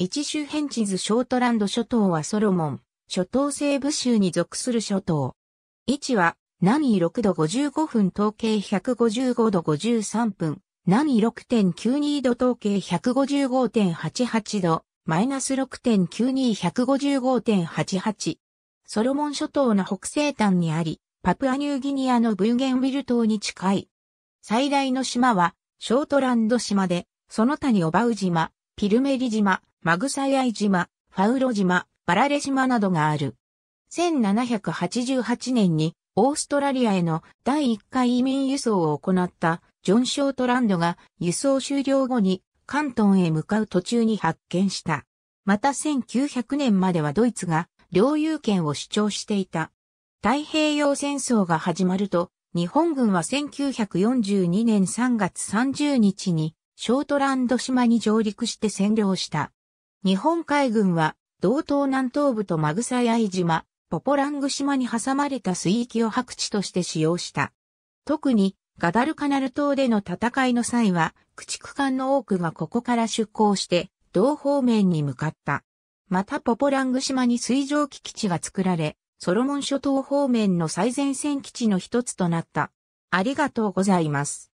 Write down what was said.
一周辺地図ショートランド諸島はソロモン、諸島西部州に属する諸島。位置は、南緯6度55分統計155度53分、南緯6.92度統計155.88度、マイナス6.92155.88。ソロモン諸島の北西端にあり、パプアニューギニアのブーゲンウィル島に近い。最大の島は、ショートランド島で、その他にオバウ島、ピルメリ島、マグサヤイ島、ファウロ島、バラレ島などがある。1788年にオーストラリアへの第1回移民輸送を行ったジョン・ショートランドが輸送終了後に関東へ向かう途中に発見した。また1900年まではドイツが領有権を主張していた。太平洋戦争が始まると、日本軍は1942年3月30日にショートランド島に上陸して占領した。日本海軍は、道東南東部とマグサヤイ島、ポポラング島に挟まれた水域を白地として使用した。特に、ガダルカナル島での戦いの際は、駆逐艦の多くがここから出港して、同方面に向かった。またポポラング島に水上機基地が作られ、ソロモン諸島方面の最前線基地の一つとなった。ありがとうございます。